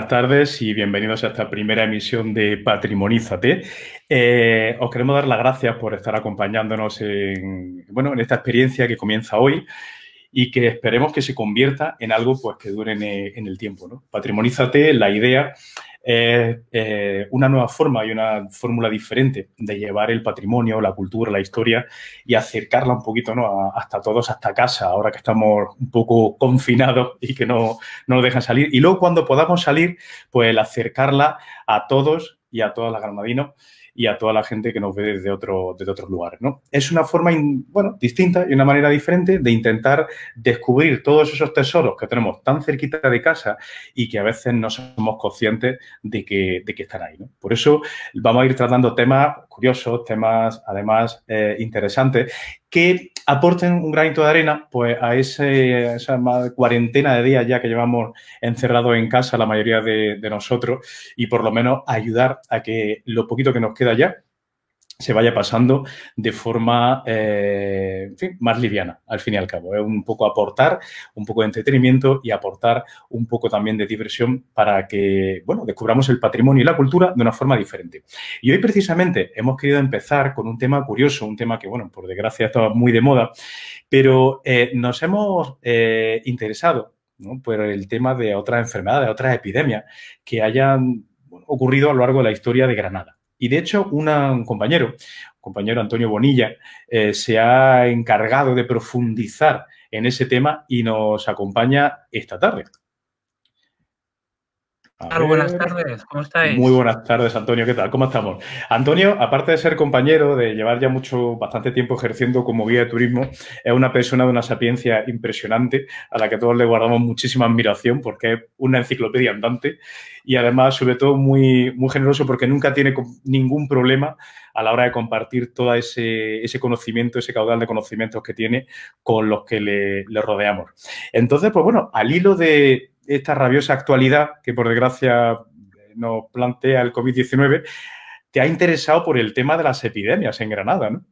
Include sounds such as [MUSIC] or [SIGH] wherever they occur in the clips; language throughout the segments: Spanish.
buenas tardes y bienvenidos a esta primera emisión de Patrimonízate. Eh, os queremos dar las gracias por estar acompañándonos en, bueno, en esta experiencia que comienza hoy y que esperemos que se convierta en algo pues, que dure en, eh, el tiempo. ¿no? Patrimonízate, la idea es eh, una nueva forma y una fórmula diferente de llevar el patrimonio, la cultura, la historia y acercarla un poquito ¿no? hasta todos, hasta casa, ahora que estamos un poco confinados y que no, no nos dejan salir. Y luego cuando podamos salir, pues acercarla a todos y a todas las granadinos y a toda la gente que nos ve desde, otro, desde otros lugares. ¿no? Es una forma, bueno, distinta y una manera diferente de intentar descubrir todos esos tesoros que tenemos tan cerquita de casa y que a veces no somos conscientes de que, de que están ahí. Por eso vamos a ir tratando temas curiosos, temas además eh, interesantes, que aporten un granito de arena pues, a, ese, esa cuarentena de días ya que llevamos encerrados en casa la mayoría de nosotros y por lo menos ayudar a que lo poquito que nos queda ya se vaya pasando de forma eh, más liviana, al fin y al cabo. Es ¿eh? Un poco aportar un poco de entretenimiento y aportar un poco también de diversión para que, bueno, descubramos el patrimonio y la cultura de una forma diferente. Y hoy precisamente hemos querido empezar con un tema curioso, un tema que, bueno, por desgracia estaba muy de moda, pero eh, nos hemos interesado por el tema de otras enfermedades, de otras epidemias que hayan ocurrido a lo largo de la historia de Granada. Y de hecho, un compañero, compañero Antonio Bonilla, eh, se ha encargado de profundizar en ese tema y nos acompaña esta tarde buenas tardes, ¿cómo estáis? Muy buenas tardes, Antonio, ¿qué tal? ¿Cómo estamos? Antonio, aparte de ser compañero, de llevar ya mucho, bastante tiempo ejerciendo como guía de turismo, es una persona de una sapiencia impresionante, a la que todos le guardamos muchísima admiración, porque es una enciclopedia andante y además, sobre todo, muy, muy generoso porque nunca tiene ningún problema a la hora de compartir todo ese, conocimiento, ese caudal de conocimientos que tiene con los que le rodeamos. Entonces, pues bueno, al hilo de, esta rabiosa actualidad que por desgracia nos plantea el COVID-19, te ha interesado por el tema de las epidemias en Granada, ¿no?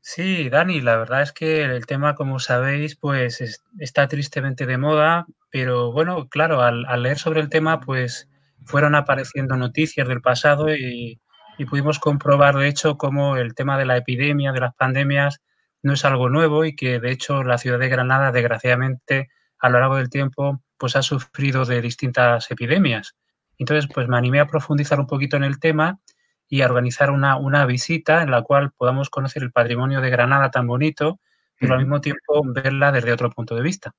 Sí, Dani, la verdad es que el tema, como sabéis, pues está tristemente de moda, pero bueno, claro, al, leer sobre el tema, pues fueron apareciendo noticias del pasado y, y pudimos comprobar, de hecho, cómo el tema de la epidemia, de las pandemias, no es algo nuevo y que, de hecho, la ciudad de Granada, desgraciadamente, a lo largo del tiempo pues ha sufrido de distintas epidemias. Entonces, pues me animé a profundizar un poquito en el tema y a organizar una, visita en la cual podamos conocer el patrimonio de Granada tan bonito, pero al mismo tiempo verla desde otro punto de vista.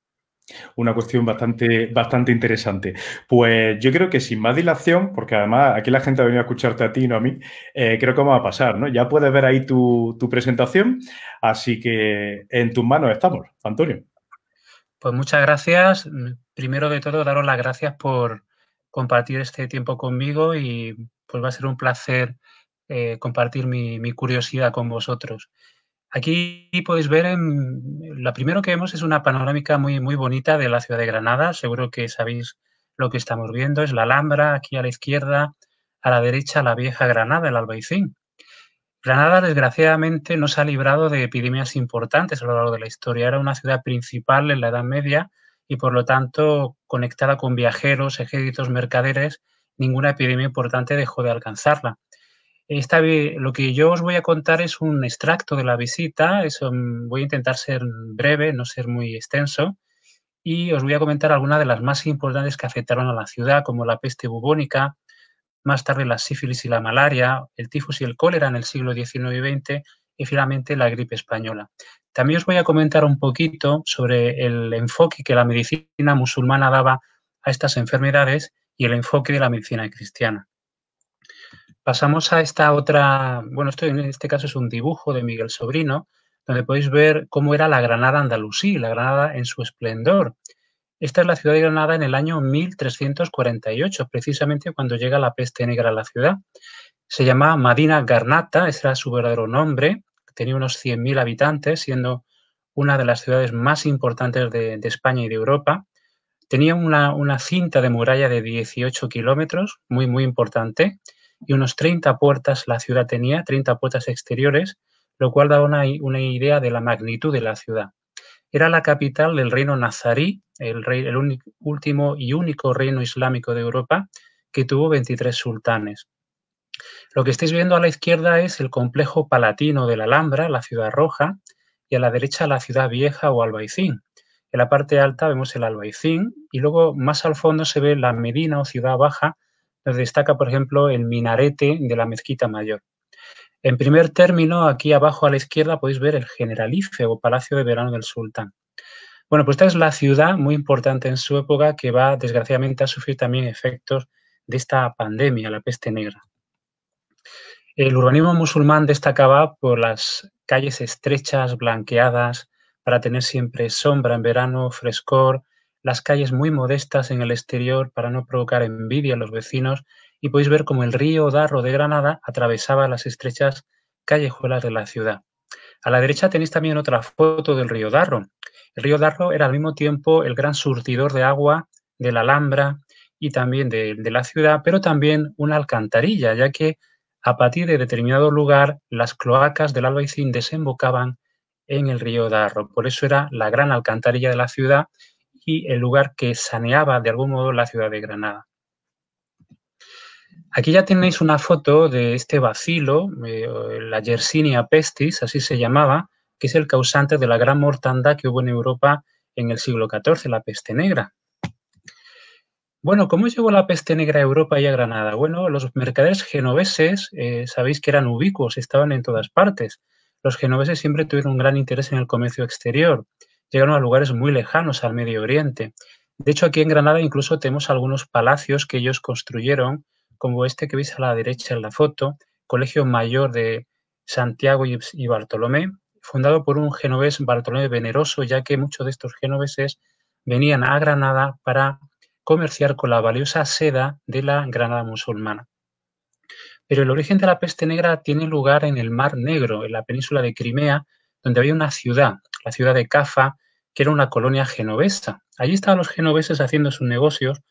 Una cuestión bastante, bastante interesante. Pues yo creo que sin más dilación, porque además aquí la gente ha venido a escucharte a ti, no a mí, eh, creo que vamos a pasar, ¿no? Ya puedes ver ahí tu presentación, así que en tus manos estamos, Antonio. Pues muchas gracias. Primero de todo, daros las gracias por compartir este tiempo conmigo y pues va a ser un placer eh, compartir mi, curiosidad con vosotros. Aquí podéis ver, en, la primero que vemos es una panorámica muy, muy bonita de la ciudad de Granada. Seguro que sabéis lo que estamos viendo. Es la Alhambra, aquí a la izquierda, a la derecha la vieja Granada, el Albaicín. Granada, desgraciadamente, no se ha librado de epidemias importantes a lo largo de la historia. Era una ciudad principal en la Edad Media y, por lo tanto, conectada con viajeros, ejércitos, mercaderes, ninguna epidemia importante dejó de alcanzarla. Esta, lo que yo os voy a contar es un extracto de la visita, mm, voy a intentar ser breve, no ser muy extenso, y os voy a comentar algunas de las más importantes que afectaron a la ciudad, como la peste bubónica, más tarde la sífilis y la malaria, el tifus y el cólera en el siglo XIX y XX y finalmente la gripe española. También os voy a comentar un poquito sobre el enfoque que la medicina musulmana daba a estas enfermedades y el enfoque de la medicina cristiana. Pasamos a esta otra, bueno, esto en este caso es un dibujo de Miguel Sobrino, donde podéis ver cómo era la Granada andalusí, la Granada en su esplendor. Esta es la ciudad de Granada en el año 1348, precisamente cuando llega la peste negra a la ciudad. Se llamaba Madina Garnata, ese era su verdadero nombre, tenía unos 100.000 habitantes, siendo una de las ciudades más importantes de, España y de Europa. Tenía una, una cinta de muralla de 18 kilómetros, muy, muy importante, y unos 30 puertas la ciudad tenía, 30 puertas exteriores, lo cual da una, una idea de la magnitud de la ciudad. Era la capital del reino nazarí, el, rey, el último y único reino islámico de Europa, que tuvo 23 sultanes. Lo que estáis viendo a la izquierda es el complejo palatino de la Alhambra, la ciudad roja, y a la derecha la ciudad vieja o Albaicín. En la parte alta vemos el Albaicín y luego más al fondo se ve la Medina o ciudad baja, donde destaca, por ejemplo, el minarete de la mezquita mayor. En primer término, aquí abajo a la izquierda podéis ver el Generalife o Palacio de Verano del Sultán. Bueno, pues esta es la ciudad muy importante en su época que va desgraciadamente a sufrir también efectos de esta pandemia, la peste negra. El urbanismo musulmán destacaba por las calles estrechas, blanqueadas, para tener siempre sombra en verano, frescor, las calles muy modestas en el exterior para no provocar envidia a los vecinos y podéis ver cómo el río Darro de Granada atravesaba las estrechas callejuelas de la ciudad. A la derecha tenéis también otra foto del río Darro. El río Darro era al mismo tiempo el gran surtidor de agua de la Alhambra y también de, de la ciudad, pero también una alcantarilla, ya que a partir de determinado lugar las cloacas del Albaicín desembocaban en el río Darro. Por eso era la gran alcantarilla de la ciudad y el lugar que saneaba de algún modo la ciudad de Granada. Aquí ya tenéis una foto de este vacilo, eh, la Yersinia pestis, así se llamaba, que es el causante de la gran mortandad que hubo en Europa en el siglo XIV, la peste negra. Bueno, ¿cómo llegó la peste negra a Europa y a Granada? Bueno, los mercaderes genoveses, eh, sabéis que eran ubicuos, estaban en todas partes. Los genoveses siempre tuvieron un gran interés en el comercio exterior. Llegaron a lugares muy lejanos al Medio Oriente. De hecho, aquí en Granada incluso tenemos algunos palacios que ellos construyeron como este que veis a la derecha en la foto, Colegio Mayor de Santiago y Bartolomé, fundado por un genovés Bartolomé Veneroso, ya que muchos de estos genoveses venían a Granada para comerciar con la valiosa seda de la Granada musulmana. Pero el origen de la peste negra tiene lugar en el Mar Negro, en la península de Crimea, donde había una ciudad, la ciudad de Cafa, que era una colonia genovesa. Allí estaban los genoveses haciendo sus negocios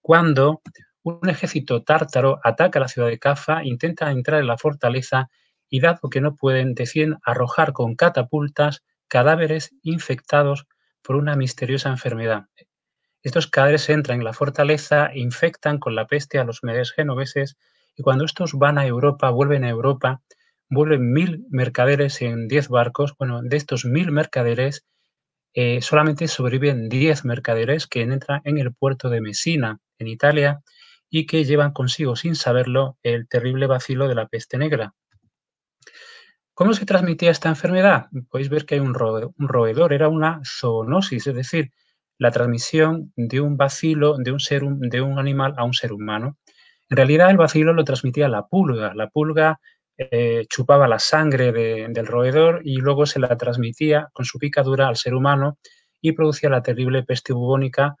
cuando un ejército tártaro ataca la ciudad de Cafa, intenta entrar en la fortaleza y dado que no pueden, deciden arrojar con catapultas cadáveres infectados por una misteriosa enfermedad. Estos cadáveres entran en la fortaleza infectan con la peste a los medes genoveses y cuando estos van a Europa, vuelven a Europa, vuelven mil mercaderes en diez barcos. Bueno, de estos mil mercaderes, eh, solamente sobreviven diez mercaderes que entran en el puerto de Messina, en Italia, y que llevan consigo, sin saberlo, el terrible vacilo de la peste negra. ¿Cómo se transmitía esta enfermedad? Podéis ver que hay un, roedor, era una zoonosis, es decir, la transmisión de un vacilo de un, ser, de un animal a un ser humano. En realidad el vacilo lo transmitía la pulga, la pulga eh, chupaba la sangre del roedor y luego se la transmitía con su picadura al ser humano y producía la terrible peste bubónica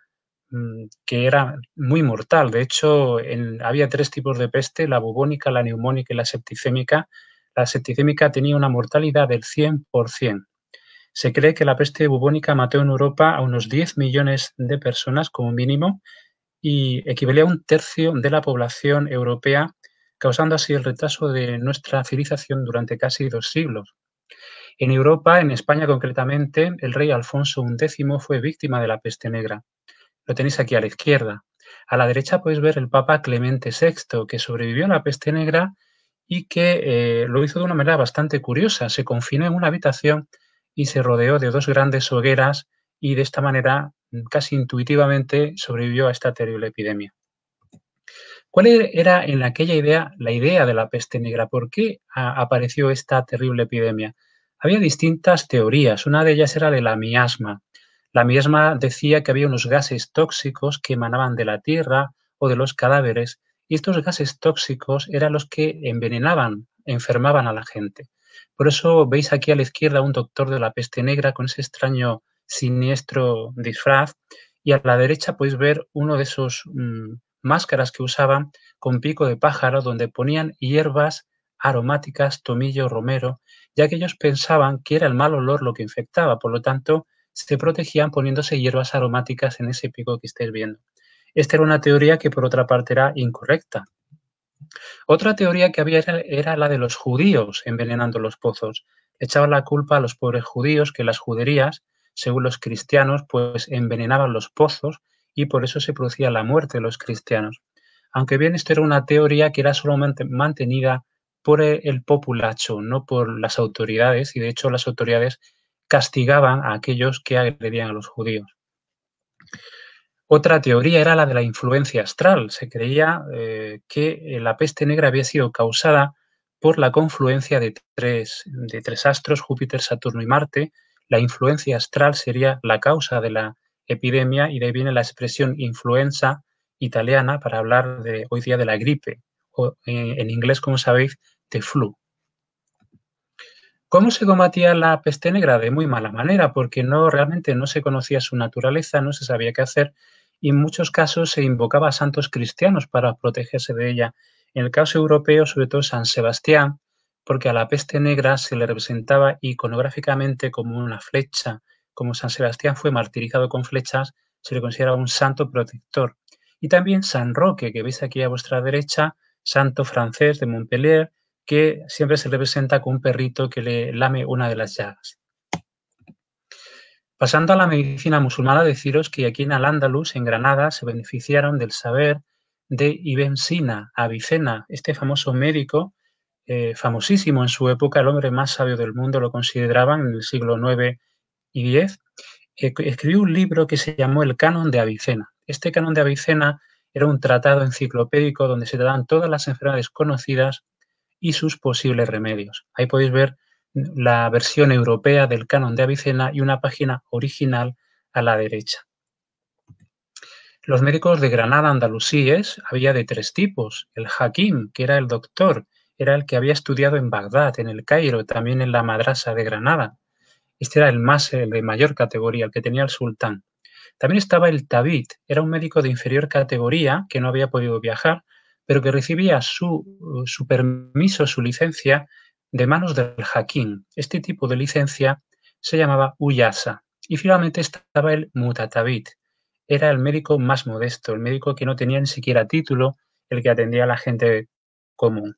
Mm, que era muy mortal. De hecho, había tres tipos de peste, la bubónica, la neumónica y la septicémica. La septicémica tenía una mortalidad del 100%. Se cree que la peste bubónica mató en Europa a unos 10 millones de personas como mínimo y equivalía a un tercio de la población europea, causando así el retraso de nuestra civilización durante casi dos siglos. En Europa, en España concretamente, el rey Alfonso X fue víctima de la peste negra lo tenéis aquí a la izquierda. A la derecha podéis ver el Papa Clemente VI, que sobrevivió a la peste negra y que eh, lo hizo de una manera bastante curiosa. Se confinó en una habitación y se rodeó de dos grandes hogueras y de esta manera, casi intuitivamente, sobrevivió a esta terrible epidemia. ¿Cuál e-, era en aquella idea la idea de la peste negra? ¿Por qué apareció esta terrible epidemia? Había distintas teorías. Una de ellas era de la miasma. La misma decía que había unos gases tóxicos que emanaban de la tierra o de los cadáveres, y estos gases tóxicos eran los que envenenaban, enfermaban a la gente. Por eso veis aquí a la izquierda un doctor de la peste negra con ese extraño siniestro disfraz, y a la derecha podéis ver uno de esos mm, máscaras que usaban con pico de pájaro, donde ponían hierbas aromáticas, tomillo, romero, ya que ellos pensaban que era el mal olor lo que infectaba, por lo tanto, se protegían poniéndose hierbas aromáticas en ese pico que estáis viendo. Esta era una teoría que por otra parte era incorrecta. Otra teoría que había era, la de los judíos envenenando los pozos. Echaban la culpa a los pobres judíos que las juderías, según los cristianos, pues envenenaban los pozos y por eso se producía la muerte de los cristianos. Aunque bien esto era una teoría que era solamente mantenida por el populacho, no por las autoridades, y de hecho las autoridades castigaban a aquellos que agredían a los judíos. Otra teoría era la de la influencia astral. Se creía eh, que eh, la peste negra había sido causada por la confluencia de tres, de tres astros, Júpiter, Saturno y Marte. La influencia astral sería la causa de la epidemia y de ahí viene la expresión influenza italiana para hablar de, hoy día de la gripe, o eh, en inglés, como sabéis, de flu. ¿Cómo se combatía la peste negra? De muy mala manera, porque no realmente no se conocía su naturaleza, no se sabía qué hacer y en muchos casos se invocaba a santos cristianos para protegerse de ella. En el caso europeo, sobre todo San Sebastián, porque a la peste negra se le representaba iconográficamente como una flecha. Como San Sebastián fue martirizado con flechas, se le considera un santo protector. Y también San Roque, que veis aquí a vuestra derecha, santo francés de Montpellier, que siempre se representa con un perrito que le lame una de las llagas. Pasando a la medicina musulmana, deciros que aquí en Al-Ándalus, en Granada, se beneficiaron del saber de Ibn Sina, Avicena, este famoso médico, eh, famosísimo en su época, el hombre más sabio del mundo, lo consideraban en el siglo IX y X, eh, escribió un libro que se llamó El Canon de Avicena. Este Canon de Avicena era un tratado enciclopédico donde se trataban todas las enfermedades conocidas y sus posibles remedios. Ahí podéis ver la versión europea del canon de Avicena y una página original a la derecha. Los médicos de Granada andalusíes había de tres tipos. El Hakim, que era el doctor, era el que había estudiado en Bagdad, en el Cairo, también en la madrasa de Granada. Este era el más, el de mayor categoría, el que tenía el sultán. También estaba el Tabit, era un médico de inferior categoría que no había podido viajar, pero que recibía su, permiso, su licencia, de manos del Jaquín. Este tipo de licencia se llamaba Uyasa. Y finalmente estaba el mutatavit, Era el médico más modesto, el médico que no tenía ni siquiera título, el que atendía a la gente común.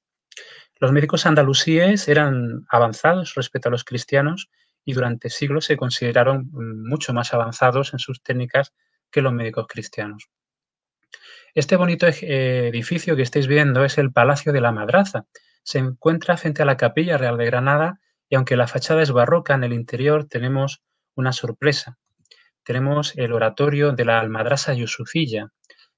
Los médicos andalusíes eran avanzados respecto a los cristianos y durante siglos se consideraron mm, mucho más avanzados en sus técnicas que los médicos cristianos. Este bonito eh, edificio que estáis viendo es el Palacio de la Madraza. Se encuentra frente a la Capilla Real de Granada y aunque la fachada es barroca, en el interior tenemos una sorpresa. Tenemos el oratorio de la Almadrasa Yusufilla.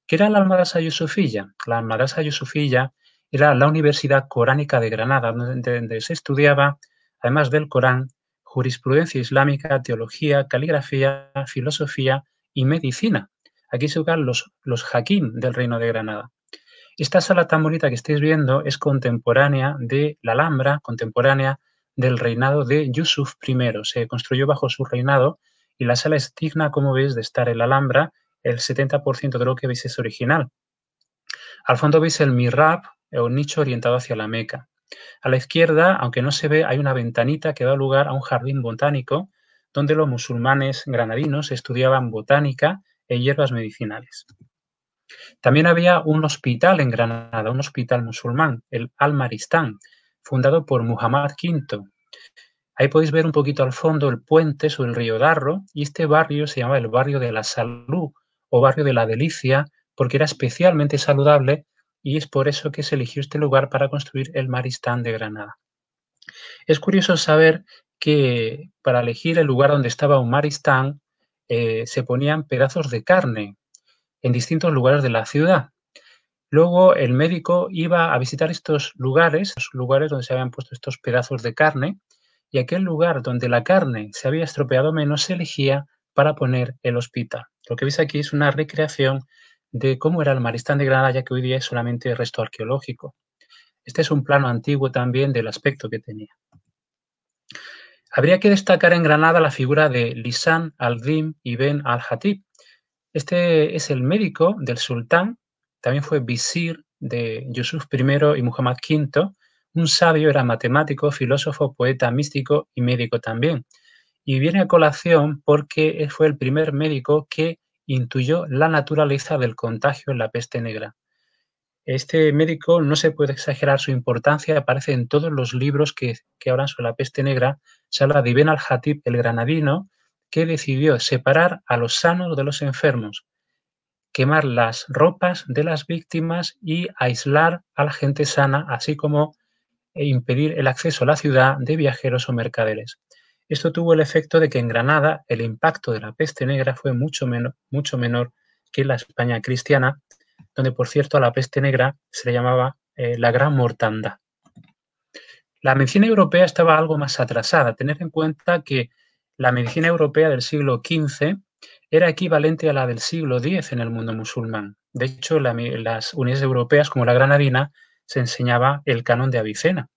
¿Qué era la Almadrasa Yusufilla? La Almadrasa Yusufilla era la Universidad Coránica de Granada, donde se estudiaba, además del Corán, jurisprudencia islámica, teología, caligrafía, filosofía y medicina. Aquí se ubican los, los Jaquín del Reino de Granada. Esta sala tan bonita que estáis viendo es contemporánea de la Alhambra, contemporánea del reinado de Yusuf I. Se construyó bajo su reinado y la sala es digna, como veis, de estar en la Alhambra, el 70% de lo que veis es original. Al fondo veis el mihrab, eh, un nicho orientado hacia la Meca. A la izquierda, aunque no se ve, hay una ventanita que da lugar a un jardín botánico donde los musulmanes granadinos estudiaban botánica y hierbas medicinales. También había un hospital en Granada, un hospital musulmán, el Al-Maristán, fundado por Muhammad V. Ahí podéis ver un poquito al fondo el puente sobre el río Darro y este barrio se llama el barrio de la salud o barrio de la delicia porque era especialmente saludable y es por eso que se eligió este lugar para construir el Maristán de Granada. Es curioso saber que para elegir el lugar donde estaba un Maristán eh, se ponían pedazos de carne en distintos lugares de la ciudad. Luego el médico iba a visitar estos lugares, los lugares donde se habían puesto estos pedazos de carne, y aquel lugar donde la carne se había estropeado menos se elegía para poner el hospital. Lo que veis aquí es una recreación de cómo era el Maristán de Granada, ya que hoy día es solamente resto arqueológico. Este es un plano antiguo también del aspecto que tenía. Habría que destacar en Granada la figura de Lisan al y Ben al-Hatib. Este es el médico del sultán, también fue visir de Yusuf I y Muhammad V. Un sabio era matemático, filósofo, poeta, místico y médico también. Y viene a colación porque fue el primer médico que intuyó la naturaleza del contagio en la peste negra. Este médico no se puede exagerar su importancia, aparece en todos los libros que, que hablan sobre la peste negra, de Ibn al-Hatib el granadino, que decidió separar a los sanos de los enfermos, quemar las ropas de las víctimas y aislar a la gente sana, así como impedir el acceso a la ciudad de viajeros o mercaderes. Esto tuvo el efecto de que en Granada el impacto de la peste negra fue mucho, mucho menor que en la España cristiana, donde por cierto a la peste negra se le llamaba eh, la gran mortanda la medicina europea estaba algo más atrasada. tener en cuenta que la medicina europea del siglo XV era equivalente a la del siglo X en el mundo musulmán. De hecho, en las unidades europeas, como la granadina, se enseñaba el canon de Avicena.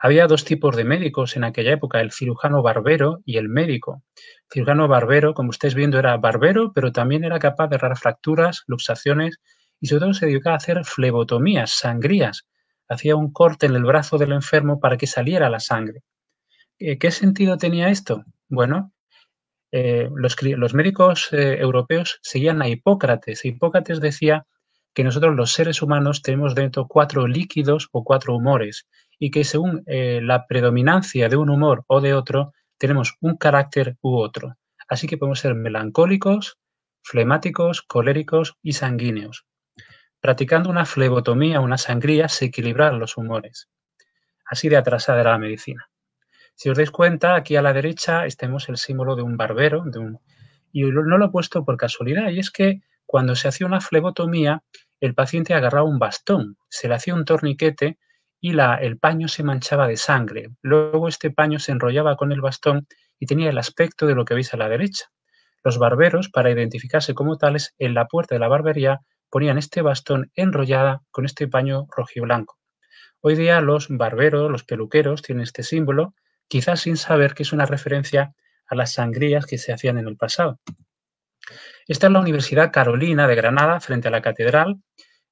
Había dos tipos de médicos en aquella época, el cirujano barbero y el médico. El cirujano barbero, como estáis viendo, era barbero, pero también era capaz de errar fracturas, luxaciones y sobre todo se dedicaba a hacer flebotomías, sangrías, hacía un corte en el brazo del enfermo para que saliera la sangre. Eh, ¿Qué sentido tenía esto? Bueno, eh, los, médicos eh, europeos seguían a Hipócrates. Hipócrates decía que nosotros los seres humanos tenemos dentro cuatro líquidos o cuatro humores y que según la predominancia de un humor o de otro, tenemos un carácter u otro. Así que podemos ser melancólicos, flemáticos, coléricos y sanguíneos. Practicando una flebotomía, una sangría, se equilibraron los humores. Así de atrasada era la medicina. Si os dais cuenta, aquí a la derecha estemos el símbolo de un barbero, de un... y no lo he puesto por casualidad, y es que cuando se hacía una flebotomía, el paciente agarraba un bastón, se le hacía un torniquete y el paño se manchaba de sangre. Luego este paño se enrollaba con el bastón y tenía el aspecto de lo que veis a la derecha. Los barberos, para identificarse como tales, en la puerta de la barbería ponían este bastón enrollada con este paño rojo blanco. Hoy día los barberos, los peluqueros tienen este símbolo, quizás sin saber que es una referencia a las sangrías que se hacían en el pasado. Esta es la Universidad Carolina de Granada, frente a la catedral.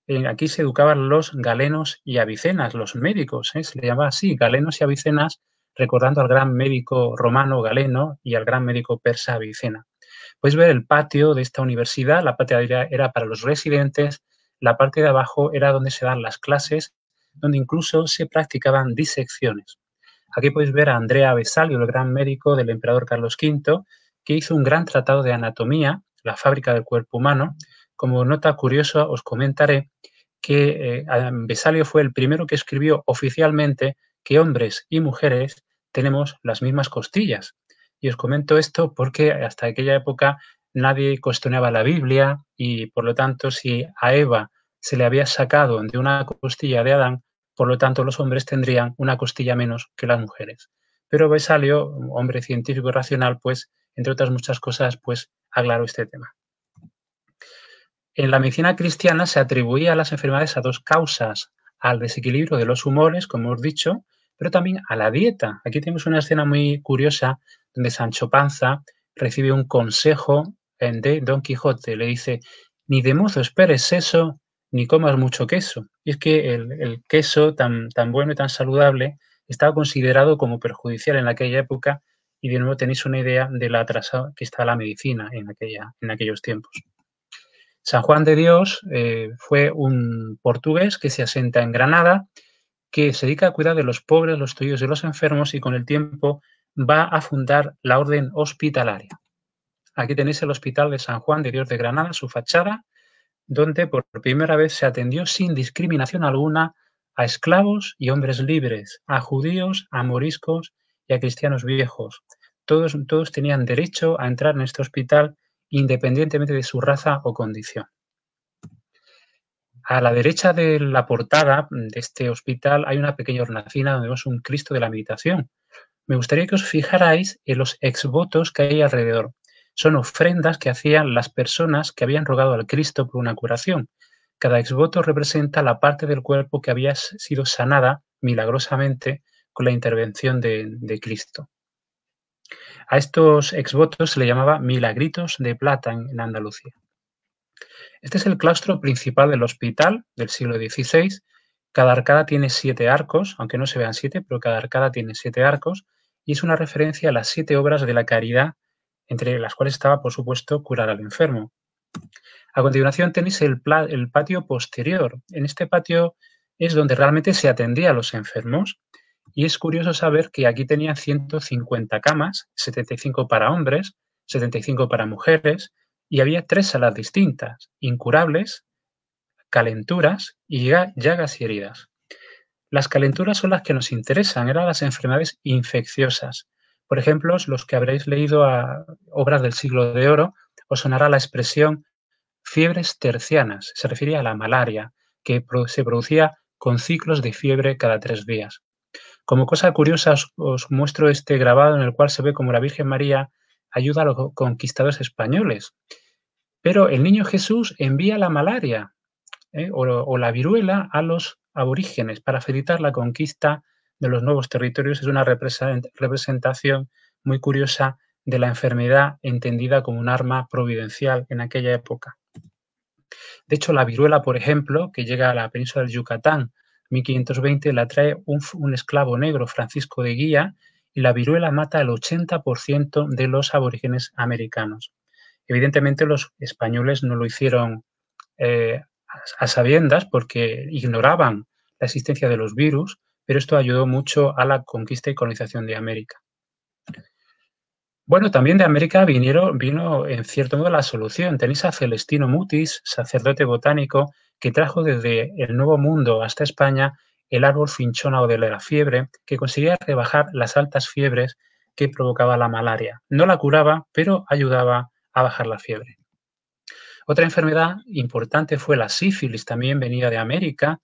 Eh, aquí se educaban los galenos y avicenas, los médicos, ¿eh? se le llamaba así, galenos y avicenas, recordando al gran médico romano galeno y al gran médico persa Avicena. Puedes ver el patio de esta universidad, la parte de arriba era para los residentes, la parte de abajo era donde se dan las clases, donde incluso se practicaban disecciones. Aquí podéis ver a Andrea Besalio, el gran médico del emperador Carlos V, que hizo un gran tratado de anatomía, la fábrica del cuerpo humano. Como nota curiosa os comentaré que eh, fue el primero que escribió oficialmente que hombres y mujeres tenemos las mismas costillas. Y os comento esto porque hasta aquella época nadie cuestionaba la Biblia y por lo tanto si a Eva se le había sacado de una costilla de Adán, por lo tanto los hombres tendrían una costilla menos que las mujeres. Pero Besalio, hombre científico y racional, pues, entre otras muchas cosas, pues aclaró este tema. En la medicina cristiana se atribuía las enfermedades a dos causas, al desequilibrio de los humores, como hemos dicho, pero también a la dieta. Aquí tenemos una escena muy curiosa de Sancho Panza recibe un consejo de Don Quijote. Le dice, ni de mozo esperes eso, ni comas mucho queso. Y es que el, queso tan, tan bueno y tan saludable estaba considerado como perjudicial en aquella época y de nuevo tenéis una idea de la atrasada que está la medicina en, aquella, en aquellos tiempos. San Juan de Dios eh, fue un portugués que se asenta en Granada, que se dedica a cuidar de los pobres, los tuyos y los enfermos y con el tiempo va a fundar la Orden Hospitalaria. Aquí tenéis el Hospital de San Juan de Dios de Granada, su fachada, donde por primera vez se atendió sin discriminación alguna a esclavos y hombres libres, a judíos, a moriscos y a cristianos viejos. Todos, todos tenían derecho a entrar en este hospital independientemente de su raza o condición. A la derecha de la portada de este hospital hay una pequeña hornacina donde vemos un Cristo de la Meditación, me gustaría que os fijarais en los exvotos que hay alrededor. Son ofrendas que hacían las personas que habían rogado al Cristo por una curación. Cada exvoto representa la parte del cuerpo que había sido sanada milagrosamente con la intervención de, Cristo. A estos exvotos se le llamaba milagritos de plata en Andalucía. Este es el claustro principal del hospital del siglo XVI. Cada arcada tiene siete arcos, aunque no se vean siete, pero cada arcada tiene siete arcos y es una referencia a las siete obras de la caridad, entre las cuales estaba, por supuesto, curar al enfermo. A continuación tenéis el, patio posterior. En este patio es donde realmente se atendía a los enfermos. Y es curioso saber que aquí tenía 150 camas, 75 para hombres, 75 para mujeres, y había tres salas distintas, incurables, calenturas y llagas y heridas. Las calenturas son las que nos interesan, eran las enfermedades infecciosas. Por ejemplo, los que habréis leído a obras del siglo de oro, os sonará la expresión fiebres tercianas, se refería a la malaria, que se producía con ciclos de fiebre cada tres días. Como cosa curiosa os, muestro este grabado en el cual se ve como la Virgen María ayuda a los conquistadores españoles. Pero el niño Jesús envía la malaria ¿eh? o, la viruela a los aborígenes para facilitar la conquista de los nuevos territorios. Es una representación muy curiosa de la enfermedad entendida como un arma providencial en aquella época. De hecho, la viruela, por ejemplo, que llega a la península del Yucatán 1520, la trae un, esclavo negro, Francisco de Guía, y la viruela mata el 80% de los aborígenes americanos. Evidentemente, los españoles no lo hicieron eh, a sabiendas porque ignoraban la existencia de los virus, pero esto ayudó mucho a la conquista y colonización de América. Bueno, también de América vino en cierto modo la solución. Tenéis a Celestino Mutis, sacerdote botánico, que trajo desde el Nuevo Mundo hasta España el árbol finchona o de la fiebre, que conseguía rebajar las altas fiebres que provocaba la malaria. No la curaba, pero ayudaba a bajar la fiebre. Otra enfermedad importante fue la sífilis, también venía de América,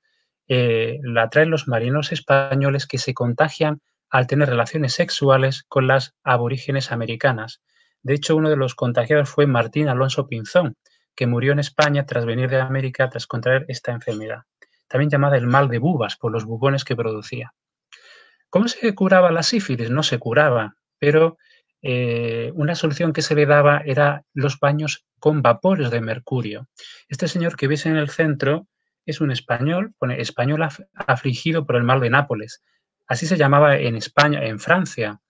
eh, la traen los marinos españoles que se contagian al tener relaciones sexuales con las aborígenes americanas. De hecho, uno de los contagiados fue Martín Alonso Pinzón, que murió en España tras venir de América tras contraer esta enfermedad, también llamada el mal de bubas por los bubones que producía. ¿Cómo se curaba la sífilis? No se curaba, pero eh, una solución que se le daba era los baños con vapores de mercurio. Este señor que veis en el centro es un español, pone español afligido por el mal de Nápoles. Así se llamaba en España, en Francia,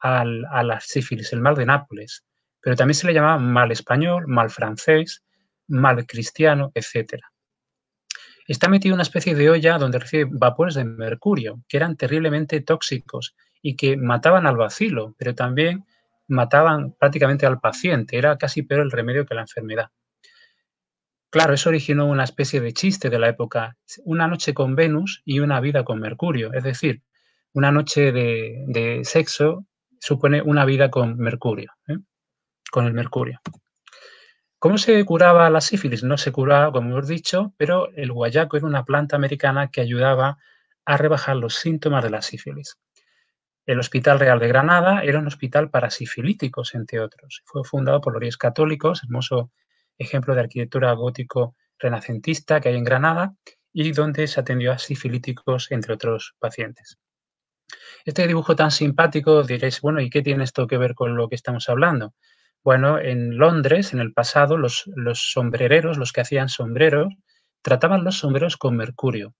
al, a la sífilis, el mal de Nápoles. Pero también se le llamaba mal español, mal francés, mal cristiano, etc. Está metido en una especie de olla donde recibe vapores de mercurio, que eran terriblemente tóxicos y que mataban al vacilo, pero también mataban prácticamente al paciente. Era casi peor el remedio que la enfermedad. Claro, eso originó una especie de chiste de la época, una noche con Venus y una vida con Mercurio, es decir, una noche de, sexo supone una vida con Mercurio, ¿eh? con el Mercurio. ¿Cómo se curaba la sífilis? No se curaba, como hemos dicho, pero el guayaco era una planta americana que ayudaba a rebajar los síntomas de la sífilis. El Hospital Real de Granada era un hospital para sifilíticos, entre otros. Fue fundado por los Reyes Católicos, hermoso ejemplo de arquitectura gótico-renacentista que hay en Granada, y donde se atendió a sifilíticos, entre otros pacientes. Este dibujo tan simpático diréis, bueno, ¿y qué tiene esto que ver con lo que estamos hablando? Bueno, en Londres, en el pasado, los, los sombrereros, los que hacían sombreros, trataban los sombreros con mercurio.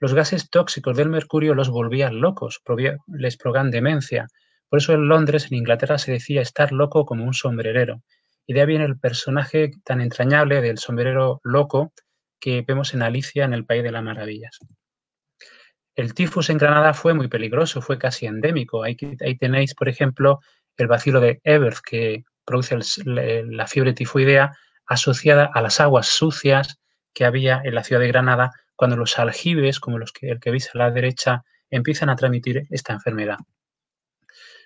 Los gases tóxicos del mercurio los volvían locos, les progan demencia. Por eso en Londres, en Inglaterra, se decía estar loco como un sombrerero. Y de ahí viene el personaje tan entrañable del sombrerero loco que vemos en Alicia en el País de las Maravillas. El tifus en Granada fue muy peligroso, fue casi endémico. Ahí, tenéis, por ejemplo, el bacilo de Ebert, que produce la fiebre tifoidea asociada a las aguas sucias que había en la ciudad de Granada cuando los aljibes, como los que, el que veis a la derecha, empiezan a transmitir esta enfermedad.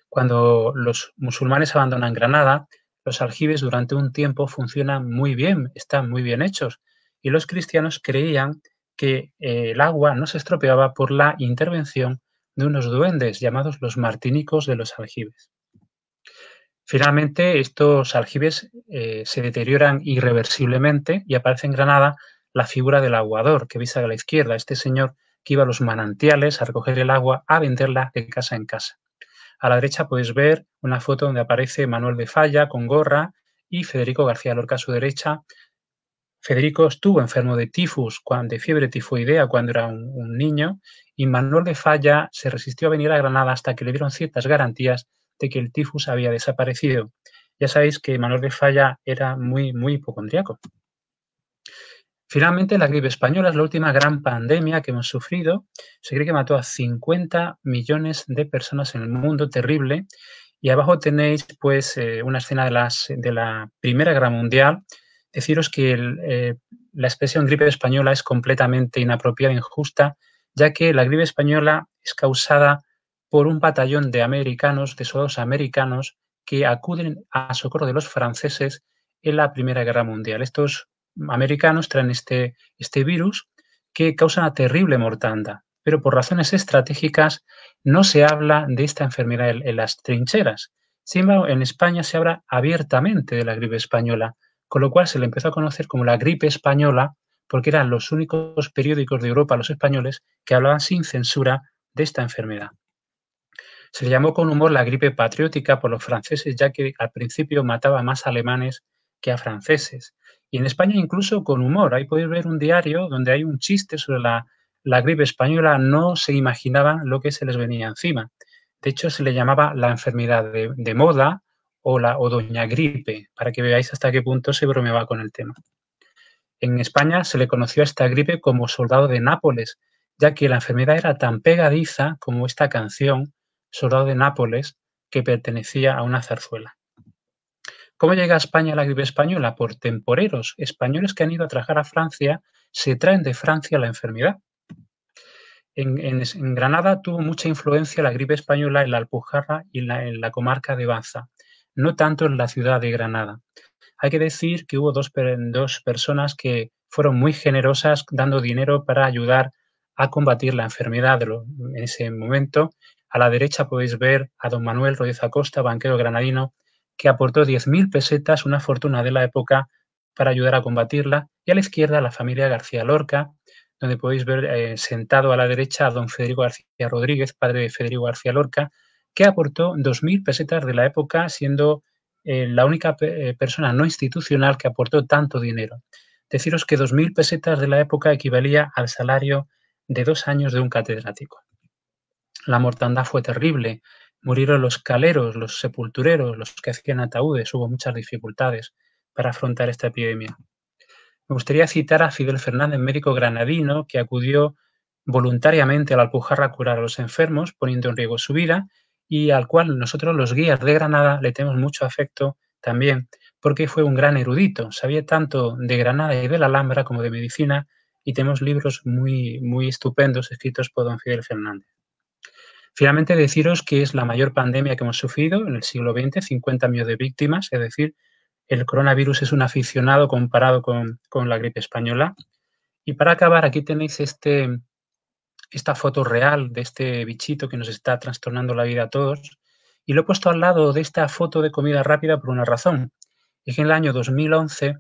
Cuando los musulmanes abandonan Granada, los aljibes durante un tiempo funcionan muy bien, están muy bien hechos, y los cristianos creían que eh, el agua no se estropeaba por la intervención de unos duendes llamados los martínicos de los aljibes. Finalmente, estos aljibes eh, se deterioran irreversiblemente y aparecen en Granada la figura del aguador que veis a la izquierda, este señor que iba a los manantiales a recoger el agua, a venderla de casa en casa. A la derecha podéis ver una foto donde aparece Manuel de Falla con gorra y Federico García Lorca a su derecha. Federico estuvo enfermo de tifus, de fiebre tifoidea cuando era un, niño y Manuel de Falla se resistió a venir a Granada hasta que le dieron ciertas garantías de que el tifus había desaparecido. Ya sabéis que Manuel de Falla era muy, muy hipocondriaco. Finalmente, la gripe española es la última gran pandemia que hemos sufrido. Se cree que mató a 50 millones de personas en el mundo, terrible. Y abajo tenéis pues eh, una escena de, las, de, la Primera Guerra Mundial. Deciros que eh, la especie la gripe española es completamente inapropiada e injusta, ya que la gripe española es causada por un batallón de americanos, de soldados americanos, que acuden a socorro de los franceses en la Primera Guerra Mundial. Estos americanos traen este, este virus que causa una terrible mortandad. Pero por razones estratégicas no se habla de esta enfermedad en, las trincheras. Sin embargo, en España se habla abiertamente de la gripe española, con lo cual se le empezó a conocer como la gripe española, porque eran los únicos periódicos de Europa, los españoles, que hablaban sin censura de esta enfermedad. Se le llamó con humor la gripe patriótica por los franceses, ya que al principio mataba más alemanes que a franceses y en España incluso con humor. Ahí podéis ver un diario donde hay un chiste sobre la, gripe española, no se imaginaban lo que se les venía encima. De hecho, se le llamaba la enfermedad de, moda o, la, o doña gripe, para que veáis hasta qué punto se bromeaba con el tema. En España se le conoció a esta gripe como soldado de Nápoles, ya que la enfermedad era tan pegadiza como esta canción, Soldado de Nápoles, que pertenecía a una zarzuela. ¿Cómo llega a España la gripe española? Por temporeros, españoles que han ido a trabajar a Francia, se traen de Francia la enfermedad. En, Granada tuvo mucha influencia la gripe española en la Alpujarra y en la, comarca de Baza, no tanto en la ciudad de Granada. Hay que decir que hubo dos, personas que fueron muy generosas dando dinero para ayudar a combatir la enfermedad en ese momento. A la derecha podéis ver a don Manuel Rodríguez Acosta, banquero granadino, que aportó 10.000 pesetas, una fortuna de la época, para ayudar a combatirla, y a la izquierda la familia García Lorca, donde podéis ver eh, sentado a la derecha a don Federico García Rodríguez, padre de Federico García Lorca, que aportó 2.000 pesetas de la época, siendo eh, la única eh, persona no institucional que aportó tanto dinero. Deciros que 2.000 pesetas de la época equivalía al salario de dos años de un catedrático. La mortandad fue terrible. Murieron los caleros, los sepultureros, los que hacían ataúdes. Hubo muchas dificultades para afrontar esta epidemia. Me gustaría citar a Fidel Fernández, médico granadino, que acudió voluntariamente a la Alpujarra a curar a los enfermos, poniendo en riesgo su vida, y al cual nosotros los guías de Granada le tenemos mucho afecto también, porque fue un gran erudito, sabía tanto de Granada y de la Alhambra como de medicina, y tenemos libros muy, muy estupendos escritos por don Fidel Fernández. Finalmente, deciros que es la mayor pandemia que hemos sufrido en el siglo XX, 50 millones de víctimas, es decir, el coronavirus es un aficionado comparado con, la gripe española. Y para acabar, aquí tenéis este, esta foto real de este bichito que nos está trastornando la vida a todos. Y lo he puesto al lado de esta foto de comida rápida por una razón. Es que en el año 2011,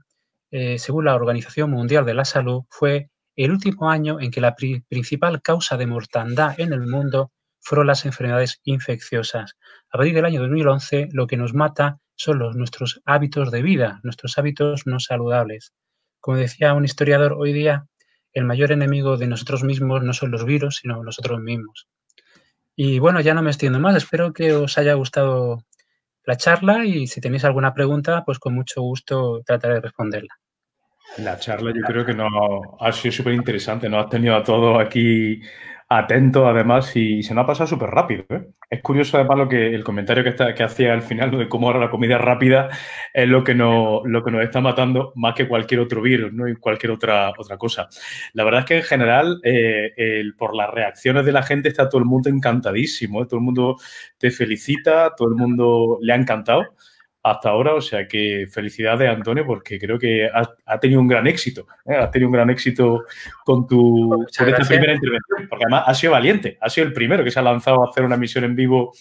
eh, según la Organización Mundial de la Salud, fue el último año en que la principal causa de mortandad en el mundo fueron las enfermedades infecciosas. A partir del año 2011, lo que nos mata son nuestros hábitos de vida, nuestros hábitos no saludables. Como decía un historiador hoy día, el mayor enemigo de nosotros mismos no son los virus, sino nosotros mismos. Y bueno, ya no me extiendo más. Espero que os haya gustado la charla y si tenéis alguna pregunta, pues con mucho gusto trataré de responderla. La charla yo creo que no ha sido súper interesante. no has tenido a todos aquí atento además y se me ha pasado súper rápido. ¿eh? Es curioso además lo que el comentario que, que hacía al final de cómo ahora la comida rápida es lo que, nos, lo que nos está matando más que cualquier otro virus ¿no? y cualquier otra, otra cosa. La verdad es que en general eh, por las reacciones de la gente está todo el mundo encantadísimo, ¿eh? todo el mundo te felicita, todo el mundo le ha encantado hasta ahora. O sea que felicidades, Antonio, porque creo que ha tenido un gran éxito. ¿eh? Ha tenido un gran éxito con tu pues primera intervención, porque además ha sido valiente. Ha sido el primero que se ha lanzado a hacer una misión en vivo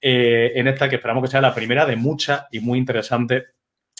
eh, en esta, que esperamos que sea la primera de muchas y muy interesantes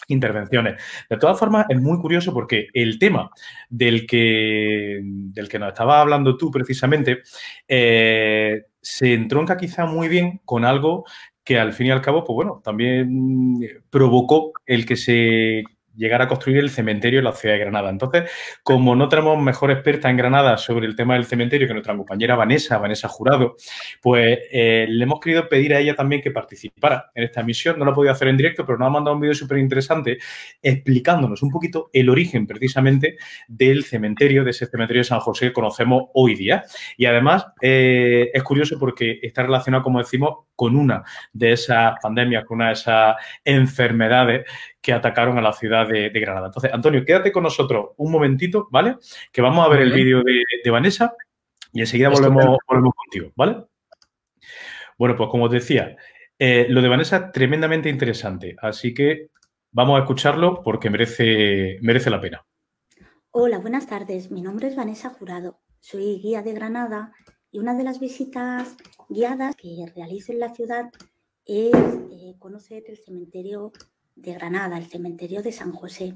intervenciones. De todas formas, es muy curioso porque el tema del que, del que nos estaba hablando tú precisamente eh, se entronca quizá muy bien con algo que al fin y al cabo, pues bueno, también eh, provocó el que se llegar a construir el cementerio en la ciudad de Granada. Entonces, como no tenemos mejor experta en Granada sobre el tema del cementerio que nuestra compañera Vanessa, Vanessa Jurado, pues eh, le hemos querido pedir a ella también que participara en esta misión. No lo ha podido hacer en directo, pero nos ha mandado un vídeo súper interesante explicándonos un poquito el origen precisamente del cementerio, de ese cementerio de San José que conocemos hoy día. Y además eh, es curioso porque está relacionado, como decimos, con una de esas pandemias, con una de esas enfermedades que atacaron a la ciudad de, Granada. Entonces, Antonio, quédate con nosotros un momentito, ¿vale? Que vamos a ver el vídeo de, Vanessa y enseguida volvemos, contigo, ¿vale? Bueno, pues como os decía, eh, lo de Vanessa es tremendamente interesante, así que vamos a escucharlo porque merece, merece la pena. Hola, buenas tardes. Mi nombre es Vanessa Jurado. Soy guía de Granada y una de las visitas guiadas que realizo en la ciudad es eh, conocer el cementerio de Granada, el cementerio de San José,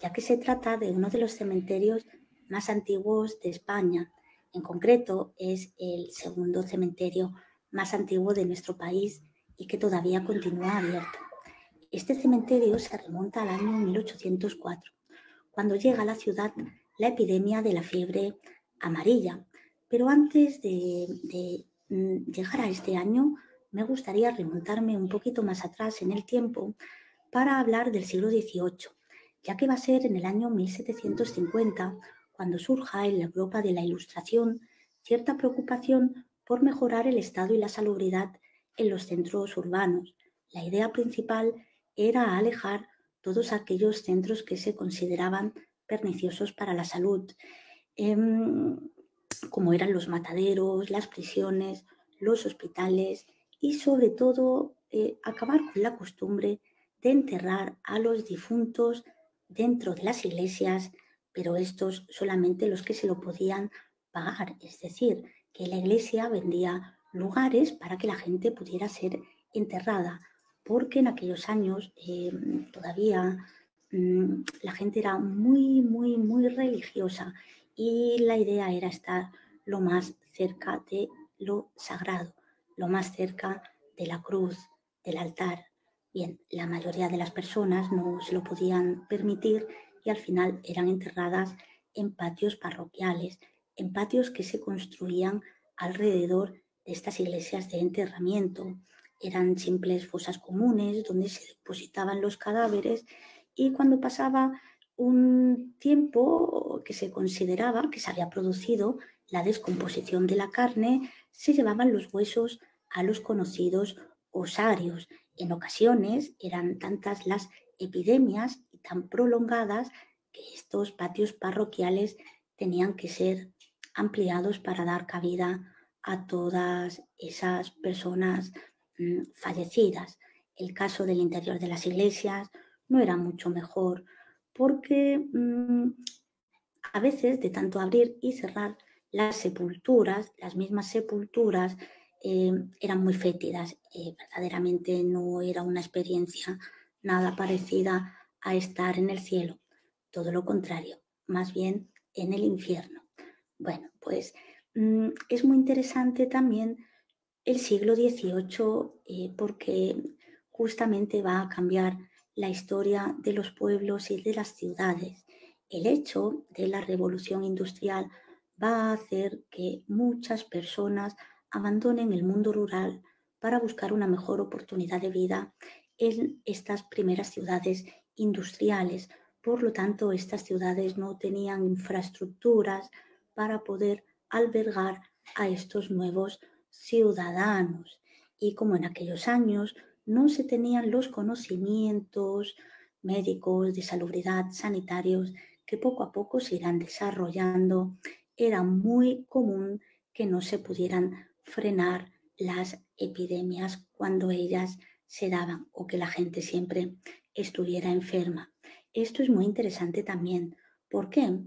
ya que se trata de uno de los cementerios más antiguos de España. En concreto, es el segundo cementerio más antiguo de nuestro país y que todavía continúa abierto. Este cementerio se remonta al año 1804, cuando llega a la ciudad la epidemia de la fiebre amarilla. Pero antes de, mm, llegar a este año, me gustaría remontarme un poquito más atrás en el tiempo para hablar del siglo XVIII, ya que va a ser en el año 1750 cuando surja en la Europa de la Ilustración cierta preocupación por mejorar el estado y la salubridad en los centros urbanos. La idea principal era alejar todos aquellos centros que se consideraban perniciosos para la salud, em, como eran los mataderos, las prisiones, los hospitales y sobre todo eh, acabar con la costumbre de enterrar a los difuntos dentro de las iglesias, pero estos solamente los que se lo podían pagar, es decir, que la iglesia vendía lugares para que la gente pudiera ser enterrada, porque en aquellos años eh, todavía mm, la gente era muy, muy, muy religiosa y la idea era estar lo más cerca de lo sagrado, lo más cerca de la cruz, del altar, la mayoría de las personas no se lo podían permitir y al final eran enterradas en patios parroquiales, en patios que se construían alrededor de estas iglesias de enterramiento. Eran simples fosas comunes donde se depositaban los cadáveres y cuando pasaba un tiempo que se consideraba que se había producido la descomposición de la carne, se llevaban los huesos a los conocidos osarios en ocasiones eran tantas las epidemias y tan prolongadas que estos patios parroquiales tenían que ser ampliados para dar cabida a todas esas personas mm, fallecidas. El caso del interior de las iglesias no era mucho mejor porque mm, a veces de tanto abrir y cerrar las sepulturas, las mismas sepulturas, Em, eran muy fétidas. Eh, verdaderamente no era una experiencia nada parecida a estar en el cielo. Todo lo contrario, más bien en el infierno. Bueno, pues mm, es muy interesante también el siglo XVIII eh, porque justamente va a cambiar la historia de los pueblos y de las ciudades. El hecho de la revolución industrial va a hacer que muchas personas abandonen el mundo rural para buscar una mejor oportunidad de vida en estas primeras ciudades industriales. Por lo tanto, estas ciudades no tenían infraestructuras para poder albergar a estos nuevos ciudadanos. Y como en aquellos años no se tenían los conocimientos médicos, de salubridad, sanitarios, que poco a poco se irán desarrollando, era muy común que no se pudieran frenar las epidemias cuando ellas se daban o que la gente siempre estuviera enferma. Esto es muy interesante también. ¿Por qué?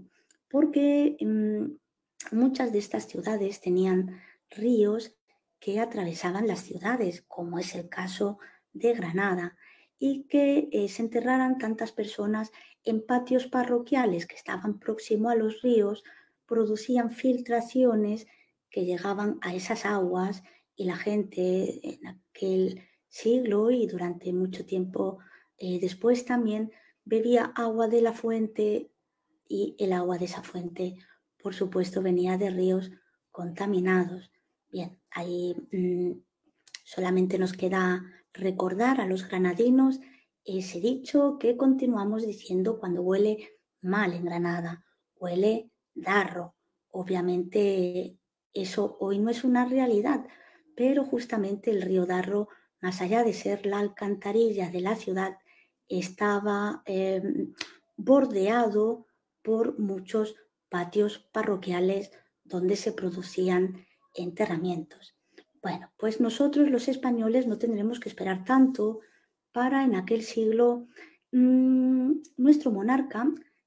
Porque mm, muchas de estas ciudades tenían ríos que atravesaban las ciudades, como es el caso de Granada, y que eh, se enterraran tantas personas en patios parroquiales que estaban próximo a los ríos, producían filtraciones que llegaban a esas aguas y la gente en aquel siglo y durante mucho tiempo eh, después también bebía agua de la fuente y el agua de esa fuente, por supuesto, venía de ríos contaminados. Bien, ahí mm, solamente nos queda recordar a los granadinos ese dicho que continuamos diciendo cuando huele mal en Granada, huele darro. Obviamente eso hoy no es una realidad, pero justamente el río Darro, más allá de ser la alcantarilla de la ciudad, estaba em, bordeado por muchos patios parroquiales donde se producían enterramientos. Bueno, pues nosotros los españoles no tendremos que esperar tanto para en aquel siglo mm, nuestro monarca,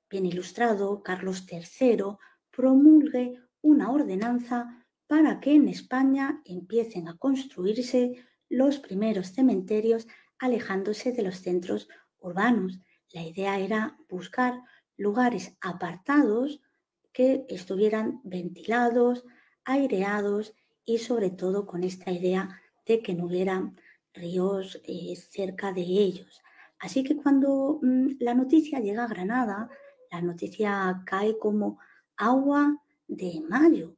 bien ilustrado, Carlos III, promulgue una ordenanza para que en España empiecen a construirse los primeros cementerios alejándose de los centros urbanos. La idea era buscar lugares apartados que estuvieran ventilados, aireados y sobre todo con esta idea de que no hubiera ríos eh, cerca de ellos. Así que cuando mm, la noticia llega a Granada, la noticia cae como agua de mayo,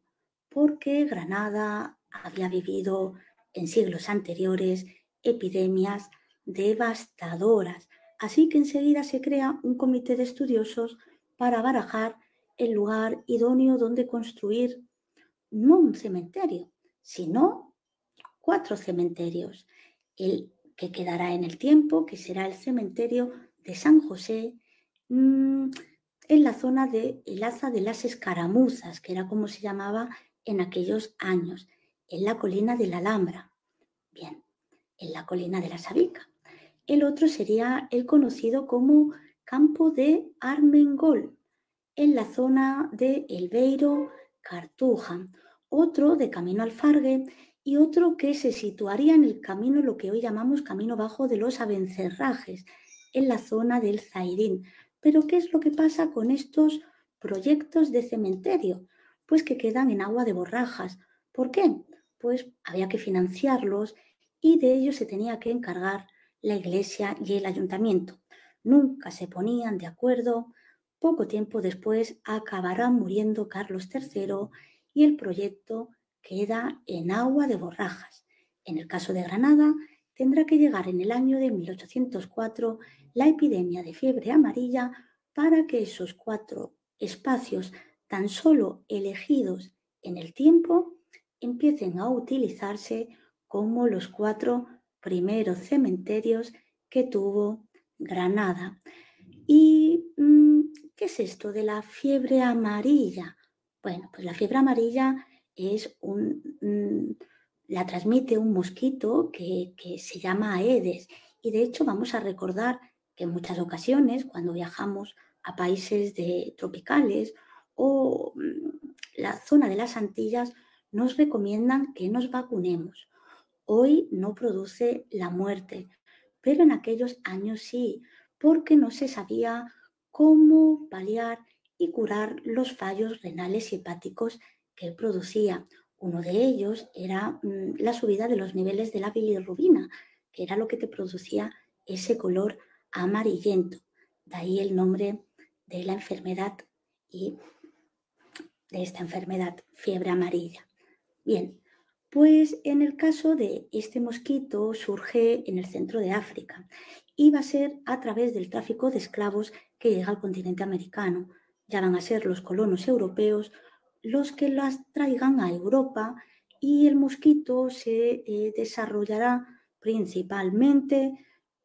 porque Granada había vivido en siglos anteriores epidemias devastadoras. Así que enseguida se crea un comité de estudiosos para barajar el lugar idóneo donde construir no un cementerio, sino cuatro cementerios. El que quedará en el tiempo, que será el cementerio de San José, mm, en la zona de el Aza de las Escaramuzas, que era como se llamaba en aquellos años, en la colina de la Alhambra, bien, en la colina de la Sabica. El otro sería el conocido como Campo de Armengol, en la zona de El Beiro, Cartuja, otro de Camino al Fargue y otro que se situaría en el camino, lo que hoy llamamos Camino Bajo de los Abencerrajes, en la zona del Zairín, pero ¿qué es lo que pasa con estos proyectos de cementerio? Pues que quedan en agua de borrajas. ¿Por qué? Pues había que financiarlos y de ellos se tenía que encargar la iglesia y el ayuntamiento. Nunca se ponían de acuerdo. Poco tiempo después acabará muriendo Carlos III y el proyecto queda en agua de borrajas. En el caso de Granada, tendrá que llegar en el año de 1804 la epidemia de fiebre amarilla para que esos cuatro espacios tan solo elegidos en el tiempo empiecen a utilizarse como los cuatro primeros cementerios que tuvo Granada. ¿Y mm, qué es esto de la fiebre amarilla? Bueno, pues la fiebre amarilla es un... Mm, la transmite un mosquito que, que se llama Aedes. Y de hecho vamos a recordar que en muchas ocasiones cuando viajamos a países de, tropicales o mm, la zona de las Antillas nos recomiendan que nos vacunemos. Hoy no produce la muerte, pero en aquellos años sí, porque no se sabía cómo paliar y curar los fallos renales y hepáticos que producía. Uno de ellos era mm, la subida de los niveles de la bilirrubina, que era lo que te producía ese color amarillento. De ahí el nombre de la enfermedad y de esta enfermedad, fiebre amarilla. Bien, pues en el caso de este mosquito surge en el centro de África y va a ser a través del tráfico de esclavos que llega al continente americano. Ya van a ser los colonos europeos los que las traigan a Europa y el mosquito se eh, desarrollará principalmente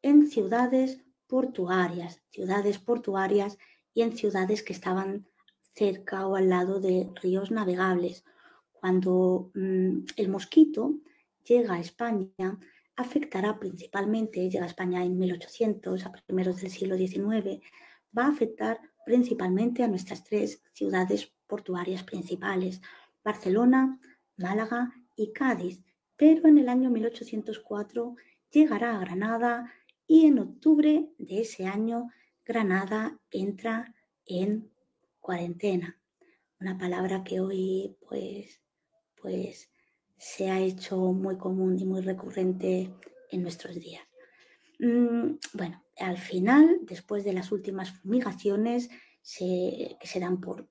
en ciudades portuarias, ciudades portuarias y en ciudades que estaban cerca o al lado de ríos navegables. Cuando mm, el mosquito llega a España, afectará principalmente, llega a España en 1800, a primeros del siglo XIX, va a afectar principalmente a nuestras tres ciudades portuarias principales, Barcelona, Málaga y Cádiz, pero en el año 1804 llegará a Granada, y en octubre de ese año Granada entra en cuarentena. Una palabra que hoy pues, pues se ha hecho muy común y muy recurrente en nuestros días. Mm, bueno, al final, después de las últimas fumigaciones se, que se dan por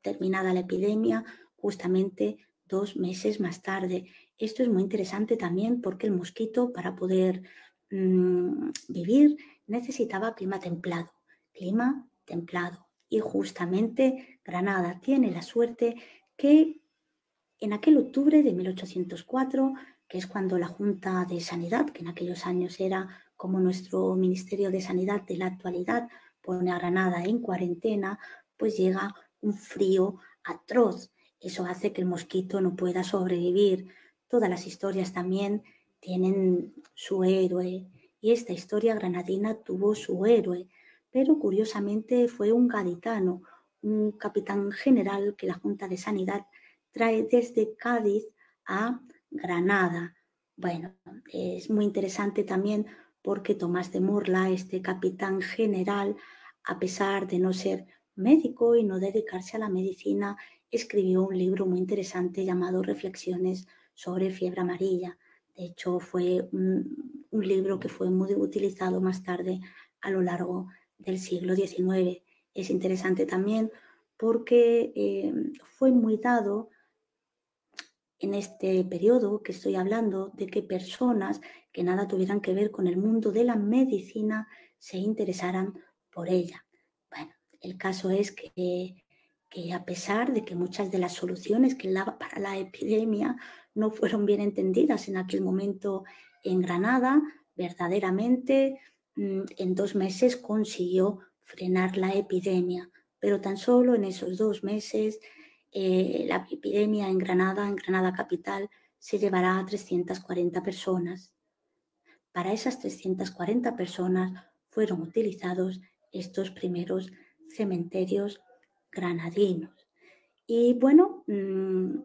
terminada la epidemia, justamente dos meses más tarde. Esto es muy interesante también porque el mosquito, para poder Mm, vivir necesitaba clima templado, clima templado. Y justamente Granada tiene la suerte que en aquel octubre de 1804, que es cuando la Junta de Sanidad, que en aquellos años era como nuestro Ministerio de Sanidad de la actualidad, pone a Granada en cuarentena, pues llega un frío atroz. Eso hace que el mosquito no pueda sobrevivir. Todas las historias también tienen su héroe y esta historia granadina tuvo su héroe, pero curiosamente fue un gaditano, un capitán general que la Junta de Sanidad trae desde Cádiz a Granada. Bueno, es muy interesante también porque Tomás de Morla, este capitán general, a pesar de no ser médico y no dedicarse a la medicina, escribió un libro muy interesante llamado Reflexiones sobre fiebre amarilla. De hecho, fue un, libro que fue muy utilizado más tarde a lo largo del siglo XIX. Es interesante también porque eh, fue muy dado en este periodo que estoy hablando de que personas que nada tuvieran que ver con el mundo de la medicina se interesaran por ella. Bueno, el caso es que, a pesar de que muchas de las soluciones que daba para la epidemia no fueron bien entendidas en aquel momento en Granada, verdaderamente mm, en dos meses consiguió frenar la epidemia, pero tan solo en esos dos meses eh, la epidemia en Granada, en Granada capital, se llevará a 340 personas. Para esas 340 personas fueron utilizados estos primeros cementerios granadinos. Y bueno, mm,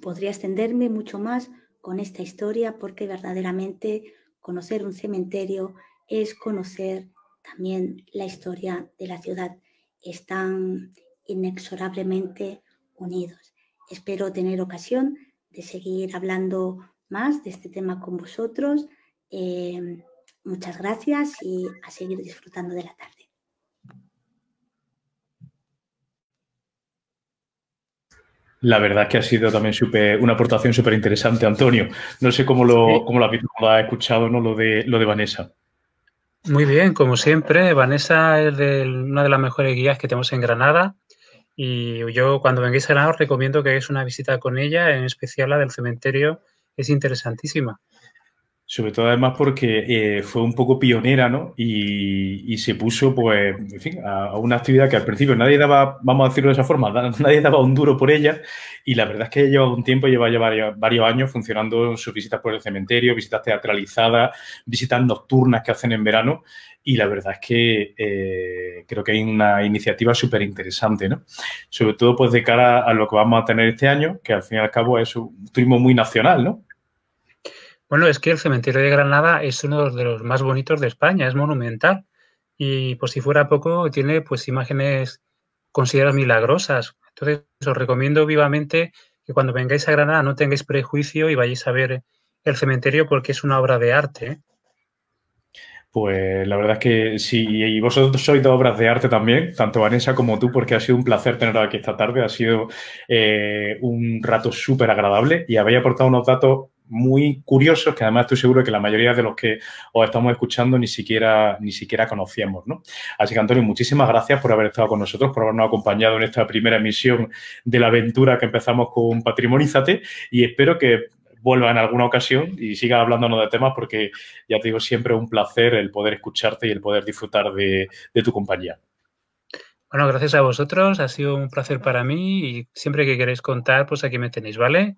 Podría extenderme mucho más con esta historia porque verdaderamente conocer un cementerio es conocer también la historia de la ciudad. Están inexorablemente unidos. Espero tener ocasión de seguir hablando más de este tema con vosotros. Eh, muchas gracias y a seguir disfrutando de la tarde. La verdad que ha sido también super, una aportación súper interesante, Antonio. No sé cómo lo, cómo escuchado, ¿no? Lo de, lo de Vanessa. Muy bien, como siempre, Vanessa es una de las mejores guías que tenemos en Granada. Y yo cuando vengáis a Granada os recomiendo que hagáis una visita con ella, en especial la del cementerio, es interesantísima. Sobre todo además porque eh, fue un poco pionera, Y, se puso, pues, a, una actividad que al principio nadie daba, vamos a decirlo de esa forma, [LAUGHS] nadie daba un duro por ella. Y la verdad es que lleva un tiempo, lleva, ya varios, años funcionando sus visitas por el cementerio, visitas teatralizadas, visitas nocturnas que hacen en verano. Y la verdad es que eh, creo que hay una iniciativa súper interesante, Sobre todo, pues, de cara a lo que vamos a tener este año, que al fin y al cabo es un turismo muy nacional, ¿no? Bueno, es que el cementerio de Granada es uno de los más bonitos de España, es monumental. Y por si fuera poco, tiene pues imágenes consideradas milagrosas. Entonces, os recomiendo vivamente que cuando vengáis a Granada no tengáis prejuicio y vayáis a ver el cementerio porque es una obra de arte. ¿eh? Pues la verdad es que sí, y vosotros sois dos obras de arte también, tanto Vanessa como tú, porque ha sido un placer teneros aquí esta tarde, ha sido eh, un rato súper agradable y habéis aportado unos datos muy curiosos que además estoy seguro que la mayoría de los que os estamos escuchando ni siquiera, ni siquiera conocíamos. ¿no? Así que, Antonio, muchísimas gracias por haber estado con nosotros, por habernos acompañado en esta primera emisión de la aventura que empezamos con Patrimonízate y espero que vuelva en alguna ocasión y siga hablándonos de temas porque, ya te digo, siempre un placer el poder escucharte y el poder disfrutar de tu compañía. Bueno, gracias a vosotros, ha sido un placer para mí y siempre que queréis contar, pues aquí me tenéis, ¿vale?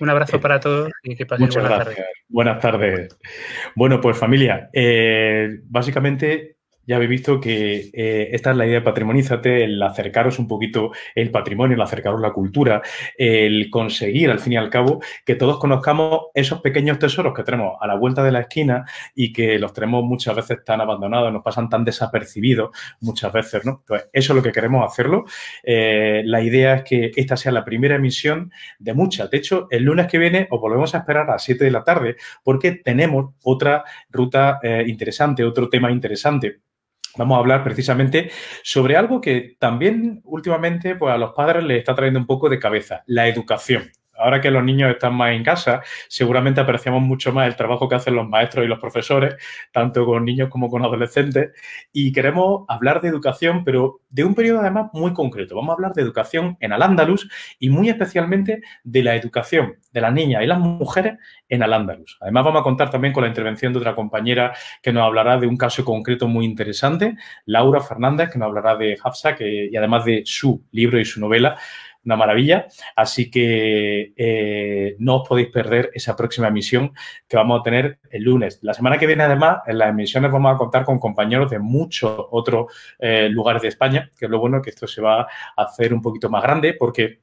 Un abrazo eh, para todos y que pasen buenas gracias. tardes. Buenas tardes. Bueno, pues familia, eh, básicamente ya habéis visto que eh, esta es la idea de Patrimonízate, el acercaros un poquito el patrimonio, el acercaros la cultura, el conseguir, al fin y al cabo, que todos conozcamos esos pequeños tesoros que tenemos a la vuelta de la esquina y que los tenemos muchas veces tan abandonados, nos pasan tan desapercibidos muchas veces, ¿no? Entonces, eso es lo que queremos hacerlo. Eh, la idea es que esta sea la primera emisión de muchas. De hecho, el lunes que viene os volvemos a esperar a las 7 de la tarde porque tenemos otra ruta eh, interesante, otro tema interesante vamos a hablar precisamente sobre algo que también últimamente pues, a los padres les está trayendo un poco de cabeza, la educación ahora que los niños están más en casa, seguramente apreciamos mucho más el trabajo que hacen los maestros y los profesores, tanto con niños como con adolescentes. Y queremos hablar de educación, pero de un periodo además muy concreto. Vamos a hablar de educación en Al-Ándalus y muy especialmente de la educación de las niñas y las mujeres en Al-Ándalus. Además, vamos a contar también con la intervención de otra compañera que nos hablará de un caso concreto muy interesante, Laura Fernández, que nos hablará de Hafsa y además de su libro y su novela una maravilla. Así que eh, no os podéis perder esa próxima emisión que vamos a tener el lunes. La semana que viene, además, en las emisiones vamos a contar con compañeros de muchos otros eh, lugares de España, que es lo bueno que esto se va a hacer un poquito más grande porque...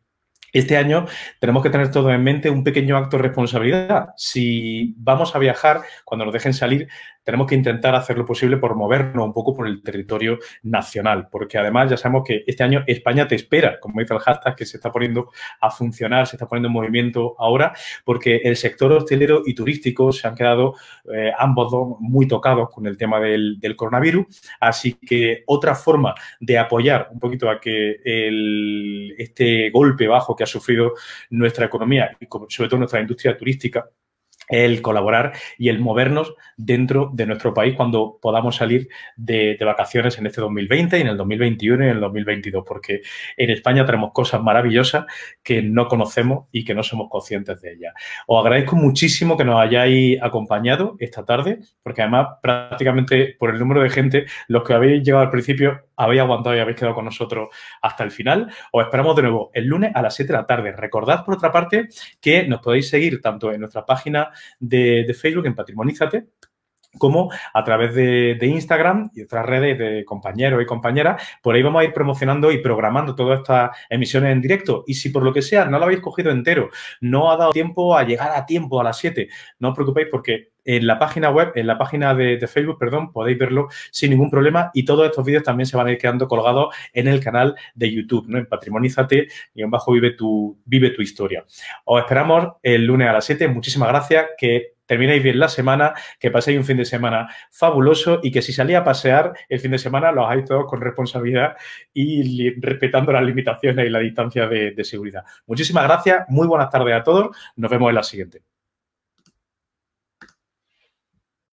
Este año tenemos que tener todo en mente un pequeño acto de responsabilidad. Si vamos a viajar, cuando nos dejen salir, tenemos que intentar hacer lo posible por movernos un poco por el territorio nacional, porque además ya sabemos que este año España te espera, como dice el hashtag, que se está poniendo a funcionar, se está poniendo en movimiento ahora, porque el sector hostelero y turístico se han quedado eh, ambos muy tocados con el tema del, coronavirus, así que otra forma de apoyar un poquito a que este golpe bajo que ha sufrido nuestra economía y sobre todo nuestra industria turística el colaborar y el movernos dentro de nuestro país cuando podamos salir de, vacaciones en este 2020 y en el 2021 y en el 2022, porque en España tenemos cosas maravillosas que no conocemos y que no somos conscientes de ellas. Os agradezco muchísimo que nos hayáis acompañado esta tarde, porque además prácticamente por el número de gente, los que habéis llegado al principio habéis aguantado y habéis quedado con nosotros hasta el final. Os esperamos de nuevo el lunes a las 7 de la tarde. Recordad, por otra parte, que nos podéis seguir tanto en nuestra página de, Facebook, en Patrimonízate, como a través de, de, Instagram y otras redes de compañeros y compañeras. Por ahí vamos a ir promocionando y programando todas estas emisiones en directo. Y si por lo que sea no lo habéis cogido entero, no ha dado tiempo a llegar a tiempo a las 7, no os preocupéis porque en la página web, en la página de, Facebook, perdón, podéis verlo sin ningún problema y todos estos vídeos también se van a ir quedando colgados en el canal de YouTube, ¿no? En y en bajo vive tu, vive tu historia. Os esperamos el lunes a las 7. Muchísimas gracias. Que terminéis bien la semana, que paséis un fin de semana fabuloso y que si salís a pasear el fin de semana lo hagáis todos con responsabilidad y respetando las limitaciones y la distancia de seguridad. Muchísimas gracias, muy buenas tardes a todos, nos vemos en la siguiente.